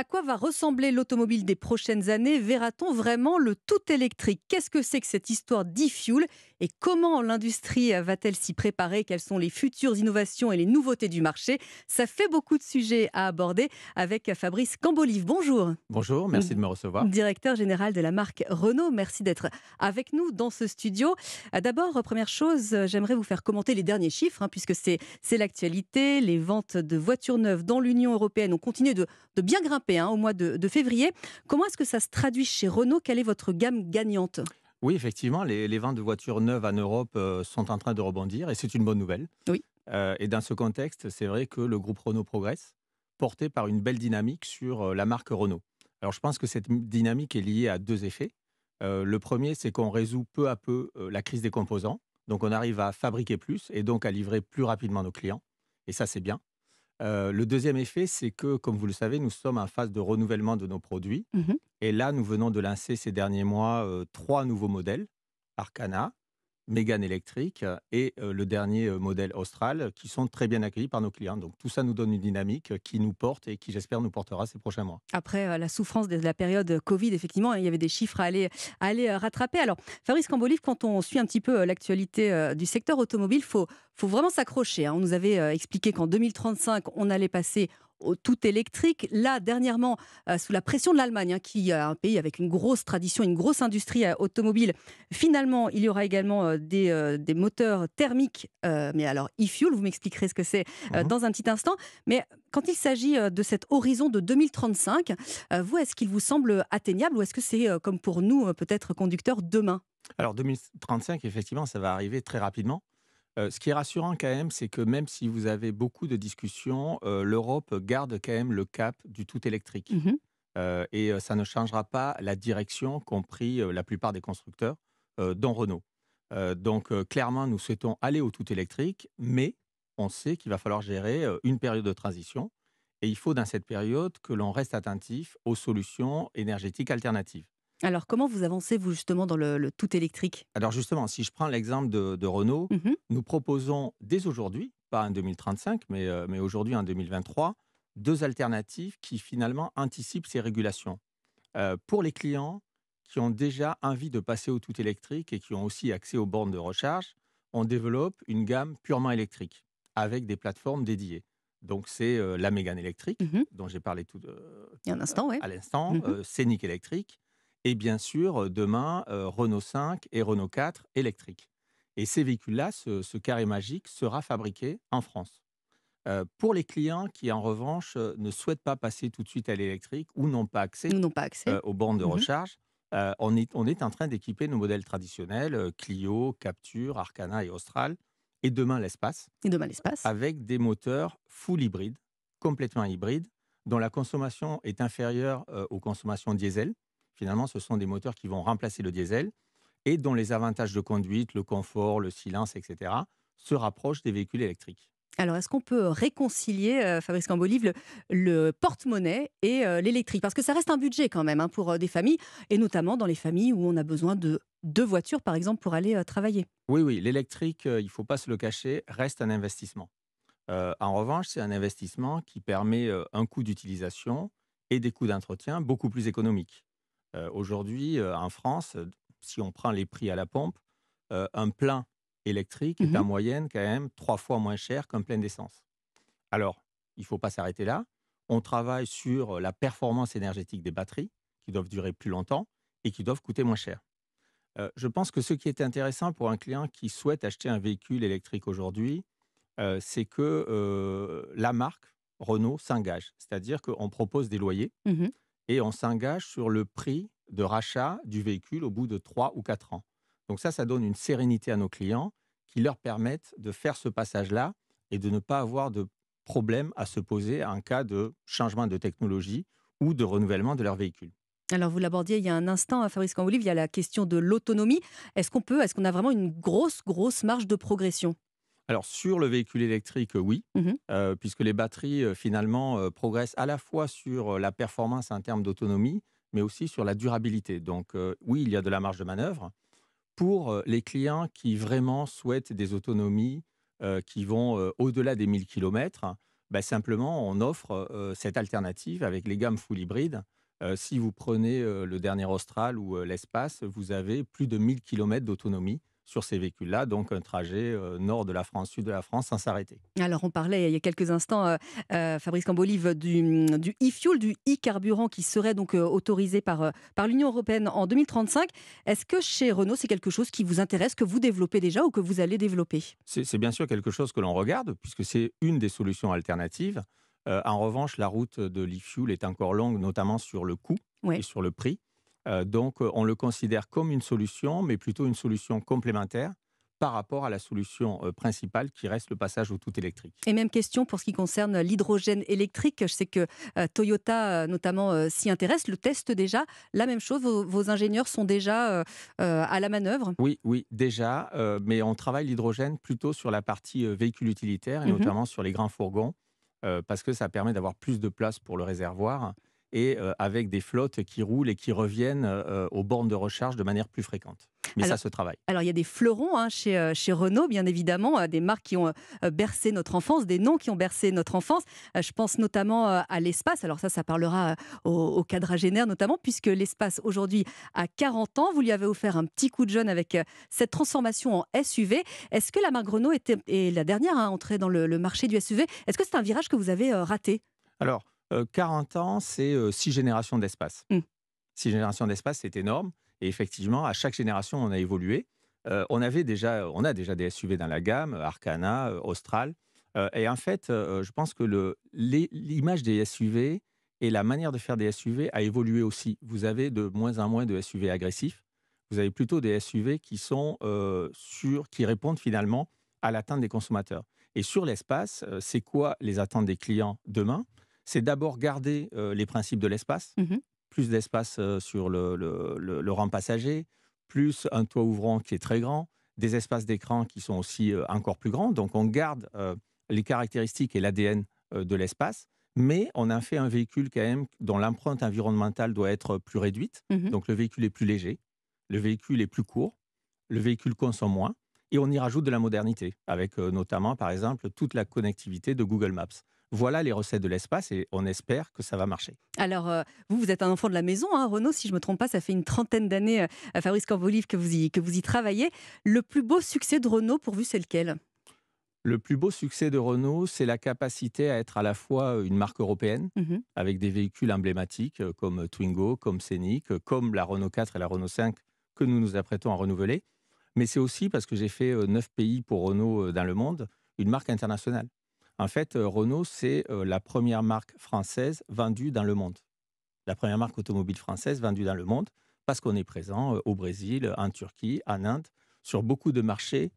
À quoi va ressembler l'automobile des prochaines années Verra-t-on vraiment le tout électrique Qu'est-ce que c'est que cette histoire d'e-fuel et comment l'industrie va-t-elle s'y préparer Quelles sont les futures innovations et les nouveautés du marché Ça fait beaucoup de sujets à aborder avec Fabrice Cambolive. Bonjour. Bonjour, merci de me recevoir. Directeur général de la marque Renault, merci d'être avec nous dans ce studio. D'abord, première chose, j'aimerais vous faire commenter les derniers chiffres, hein, puisque c'est l'actualité. Les ventes de voitures neuves dans l'Union européenne ont continué de, bien grimper hein, au mois de février. Comment est-ce que ça se traduit chez Renault Quelle est votre gamme gagnante oui, effectivement, les, ventes de voitures neuves en Europe euh, sont en train de rebondir et c'est une bonne nouvelle. Oui. Euh, et dans ce contexte, c'est vrai que le groupe Renault progresse, porté par une belle dynamique sur euh, la marque Renault. Alors je pense que cette dynamique est liée à deux effets. le premier, c'est qu'on résout peu à peu la crise des composants, donc on arrive à fabriquer plus et donc à livrer plus rapidement nos clients, et ça c'est bien. Euh, le deuxième effet, c'est que, comme vous le savez, nous sommes en phase de renouvellement de nos produits. Mmh et là, nous venons de lancer ces derniers mois euh, trois nouveaux modèles, Arcana, Mégane électrique euh, et euh, le dernier euh, modèle Austral, qui sont très bien accueillis par nos clients. Donc tout ça nous donne une dynamique qui nous porte et qui, j'espère, nous portera ces prochains mois. Après la souffrance de la période Covid, effectivement, il y avait des chiffres à aller, rattraper. Alors, Fabrice Cambolive, quand on suit un petit peu l'actualité du secteur automobile, il faut, faut vraiment s'accrocher. Hein. On nous avait expliqué qu'en 2035, on allait passer tout électrique. Là, dernièrement, euh, sous la pression de l'Allemagne, hein, qui est euh, un pays avec une grosse tradition, une grosse industrie euh, automobile, finalement, il y aura également des, moteurs thermiques, mais alors e-fuel, vous m'expliquerez ce que c'est mhm. dans un petit instant. Mais quand il s'agit de cet horizon de 2035, vous, est-ce qu'il vous semble atteignable ou est-ce que c'est comme pour nous, peut-être conducteurs, demain alors 2035, effectivement, ça va arriver très rapidement ce qui est rassurant quand même, c'est que même si vous avez beaucoup de discussions, l'Europe garde quand même le cap du tout électrique. Mmh et ça ne changera pas la direction qu'ont pris la plupart des constructeurs, dont Renault. donc clairement, nous souhaitons aller au tout électrique, mais on sait qu'il va falloir gérer une période de transition. Et il faut dans cette période que l'on reste attentif aux solutions énergétiques alternatives. Alors, comment vous avancez, vous, justement, dans le, tout électrique Alors, justement, si je prends l'exemple de, Renault, mmh nous proposons dès aujourd'hui, pas en 2035, euh, mais, aujourd'hui en 2023, deux alternatives qui, finalement, anticipent ces régulations. Euh, pour les clients qui ont déjà envie de passer au tout électrique et qui ont aussi accès aux bornes de recharge, on développe une gamme purement électrique avec des plateformes dédiées. Donc, c'est euh, la Mégane électrique, mmh dont j'ai parlé tout, à l'instant, mmh électrique, et bien sûr, demain, euh, Renault 5 et Renault 4 électriques. Et ces véhicules-là, ce, carré magique sera fabriqué en France. Euh, pour les clients qui, en revanche, euh, ne souhaitent pas passer tout de suite à l'électrique ou n'ont pas accès, pas accès. aux bornes de mmh recharge, on est, on, est, en train d'équiper nos modèles traditionnels, Clio, Capture, Arcana et Austral, et demain l'espace. Et demain l'espace. Avec des moteurs full hybrides, complètement hybrides, dont la consommation est inférieure aux consommations diesel. Finalement, ce sont des moteurs qui vont remplacer le diesel et dont les avantages de conduite, le confort, le silence, etc., se rapprochent des véhicules électriques. Alors, est-ce qu'on peut réconcilier, euh, Fabrice Cambolive, le, porte-monnaie et euh, l'électrique Parce que ça reste un budget quand même hein, pour euh, des familles, et notamment dans les familles où on a besoin de deux voitures, par exemple, pour aller travailler. Oui, oui, l'électrique, il ne faut pas se le cacher, reste un investissement. en revanche, c'est un investissement qui permet un coût d'utilisation et des coûts d'entretien beaucoup plus économiques. Euh, aujourd'hui, euh, en France, si on prend les prix à la pompe, euh, un plein électrique est mmh en moyenne quand même trois fois moins cher qu'un plein d'essence. Alors, il ne faut pas s'arrêter là. On travaille sur la performance énergétique des batteries, qui doivent durer plus longtemps et qui doivent coûter moins cher. je pense que ce qui est intéressant pour un client qui souhaite acheter un véhicule électrique aujourd'hui, c'est que la marque Renault s'engage, c'est-à-dire qu'on propose des loyers. Mmh et on s'engage sur le prix de rachat du véhicule au bout de 3 ou 4 ans. Donc ça, ça donne une sérénité à nos clients qui leur permettent de faire ce passage-là et de ne pas avoir de problème à se poser en cas de changement de technologie ou de renouvellement de leur véhicule. Alors vous l'abordiez il y a un instant, hein, Fabrice Cambolive, il y a la question de l'autonomie. Est-ce qu'on peut, est-ce qu'on a vraiment une grosse, grosse marge de progression alors sur le véhicule électrique, oui, mmh euh, puisque les batteries euh, finalement euh, progressent à la fois sur la performance en termes d'autonomie, mais aussi sur la durabilité. Donc oui, il y a de la marge de manœuvre pour les clients qui vraiment souhaitent des autonomies qui vont au-delà des 1000 km. Bah, simplement, on offre cette alternative avec les gammes full hybride. si vous prenez le dernier Austral ou l'espace, vous avez plus de 1000 km d'autonomie sur ces véhicules-là, donc un trajet euh, nord de la France, sud de la France, sans s'arrêter. Alors on parlait il y a quelques instants, euh, euh, Fabrice Cambolive, mm, du, e-fuel, du e-carburant qui serait donc autorisé par, par l'Union européenne en 2035. Est-ce que chez Renault, c'est quelque chose qui vous intéresse, que vous développez déjà ou que vous allez développer C'est bien sûr quelque chose que l'on regarde, puisque c'est une des solutions alternatives. en revanche, la route de l'e-fuel est encore longue, notamment sur le coût et sur le prix. Euh, donc, euh, on le considère comme une solution, mais plutôt une solution complémentaire par rapport à la solution euh, principale qui reste le passage au tout électrique. Et même question pour ce qui concerne l'hydrogène électrique. Je sais que Toyota notamment s'y intéresse, le teste déjà. La même chose, vos, ingénieurs sont déjà à la manœuvre Oui, oui, déjà. mais on travaille l'hydrogène plutôt sur la partie véhicule utilitaire et mhm. notamment sur les grands fourgons parce que ça permet d'avoir plus de place pour le réservoir et euh, avec des flottes qui roulent et qui reviennent euh, aux bornes de recharge de manière plus fréquente. Mais ça se travaille. Alors, il y a des fleurons hein, chez, euh, chez, Renault, bien évidemment, des marques qui ont bercé notre enfance, des noms qui ont bercé notre enfance. Je pense notamment à l'espace. Alors, ça, ça parlera aux au quadragénaires, notamment, puisque l'espace, aujourd'hui, a 40 ans. Vous lui avez offert un petit coup de jeune avec cette transformation en SUV. Est-ce que la marque Renault était, est la dernière à entrer dans le, le marché du SUV Est-ce que c'est un virage que vous avez raté Alors, 40 euh, ans, c'est euh, six générations d'espace. 6 mm. générations d'espace, c'est énorme. Et effectivement, à chaque génération, on a évolué. Euh, on, avait déjà, on a déjà des SUV dans la gamme, Arcana, Austral. et en fait, je pense que l'image des SUV et la manière de faire des SUV a évolué aussi. Vous avez de moins en moins de SUV agressifs. Vous avez plutôt des SUV qui sont sur, qui répondent finalement à l'atteinte des consommateurs. Et sur l'espace, c'est quoi les attentes des clients demain c'est d'abord garder euh, les principes de l'espace, mmh plus d'espace euh, sur le, rang passager, plus un toit ouvrant qui est très grand, des espaces d'écran qui sont aussi euh, encore plus grands. Donc on garde les caractéristiques et l'ADN de l'espace, mais on a fait un véhicule quand même dont l'empreinte environnementale doit être plus réduite. Mmh Donc le véhicule est plus léger, le véhicule est plus court, le véhicule consomme moins. Et on y rajoute de la modernité, avec notamment, par exemple, toute la connectivité de Google Maps. Voilà les recettes de l'espace et on espère que ça va marcher. Alors, euh, vous, vous êtes un enfant de la maison, hein, Renault, si je ne me trompe pas, ça fait une trentaine d'années, euh, à Fabrice livres que vous, y, que vous y travaillez. Le plus beau succès de Renault, pour vous, c'est lequel le plus beau succès de Renault, c'est la capacité à être à la fois euh, une marque européenne, mhm. avec des véhicules emblématiques comme Twingo, comme Scénic, comme la Renault 4 et la Renault 5 que nous nous apprêtons à renouveler. Mais c'est aussi parce que j'ai fait neuf pays pour Renault dans le monde, une marque internationale. En fait, euh, Renault, c'est euh, la première marque française vendue dans le monde. La première marque automobile française vendue dans le monde parce qu'on est présent euh, au Brésil, en Turquie, en Inde, sur beaucoup de marchés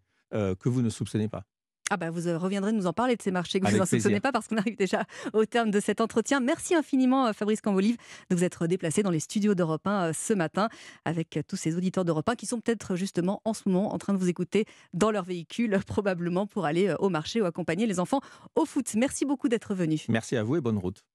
que vous ne soupçonnez pas. Ah bah, vous euh, reviendrez nous en parler de ces marchés que vous n'en soupçonnez pas parce qu'on arrive déjà au terme de cet entretien. Merci infiniment euh, Fabrice Cambolive de vous être déplacé dans les studios d'Europe 1 euh, ce matin avec tous ces auditeurs d'Europe 1 qui sont peut-être justement en ce moment en train de vous écouter dans leur véhicule probablement pour aller au marché ou accompagner les enfants au foot. Merci beaucoup d'être venu. Merci à vous et bonne route.